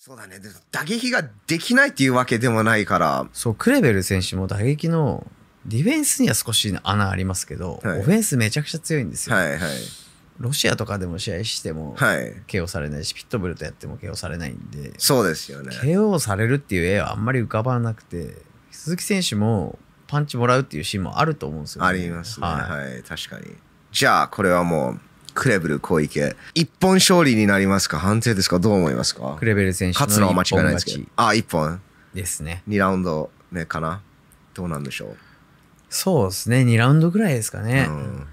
そうだね。打撃ができないっていうわけでもないから。そう、クレベル選手も打撃の、ディフェンスには少し穴ありますけど、はい、オフェンスめちゃくちゃ強いんですよ。はいはい。ロシアとかでも試合しても、KO されないし、ピットブルとやっても KO されないんで、そうですよね。KO されるっていう絵はあんまり浮かばなくて、鈴木選手もパンチもらうっていうシーンもあると思うんですよ、ね。ありますね。はい、はい、確かに。じゃあ、これはもう、クレブル小池。一本勝利になりますか反省ですかどう思いますかクレベル選手勝つのは間違いないですけど。あ、一本ですね。2ラウンド目かなどうなんでしょうそうですね。2ラウンドぐらいですかね。うん、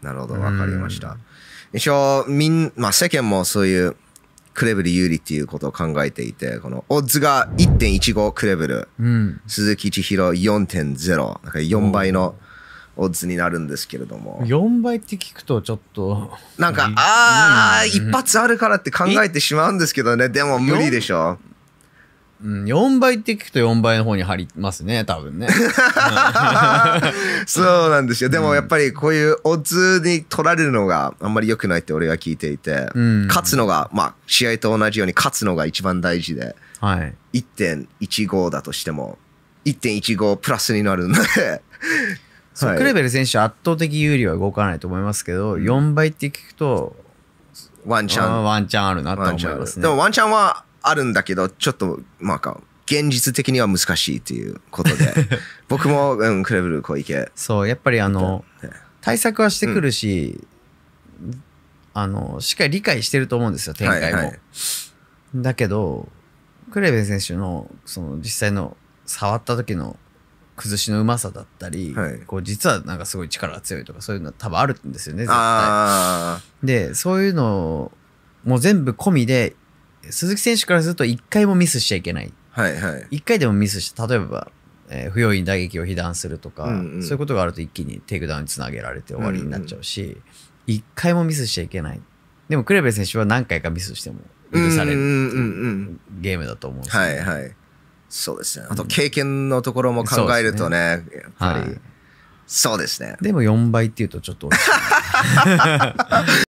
なるほど。わかりました。一応、みん、まあ世間もそういうクレブル有利っていうことを考えていて、このオッズが1.15クレブル、うん、鈴木千尋4.0、なんか4倍のオッズになるんですけれども4倍って聞くとちょっとなんかああ、うん、一発あるからって考えてしまうんですけどねでも無理でしょうん、4倍って聞くと4倍の方に張りますね多分ね そうなんですよでもやっぱりこういうオッズに取られるのがあんまり良くないって俺は聞いていて、うん、勝つのがまあ試合と同じように勝つのが一番大事で、はい、1.15だとしても1.15プラスになるのではい、クレベル選手圧倒的有利は動かないと思いますけど、うん、4倍って聞くと、ワンチャン。ワンチャンあるなと思いますね。でもワンチャンはあるんだけど、ちょっと、まあ、現実的には難しいということで、僕も、うん、クレベル小池。そう、やっぱりあの、対策はしてくるし、うん、あの、しっかり理解してると思うんですよ、展開も。はいはい、だけど、クレベル選手の、その実際の触った時の崩しのうまさだったり、はい、こう実はなんかすごい力が強いとかそういうのは多分あるんですよね絶対。でそういうのもう全部込みで鈴木選手からすると1回もミスしちゃいけない、はいはい、1回でもミスして例えば、えー、不用意に打撃を被弾するとか、うんうん、そういうことがあると一気にテイクダウンにつなげられて終わりになっちゃうし、うんうん、1回もミスしちゃいけないでもクレベ選手は何回かミスしても許されるゲームだと思うんですよ、ね、はいはいそうですね。あと経験のところも考えるとね、ねやっぱり、はい、そうですね。でも4倍っていうとちょっと。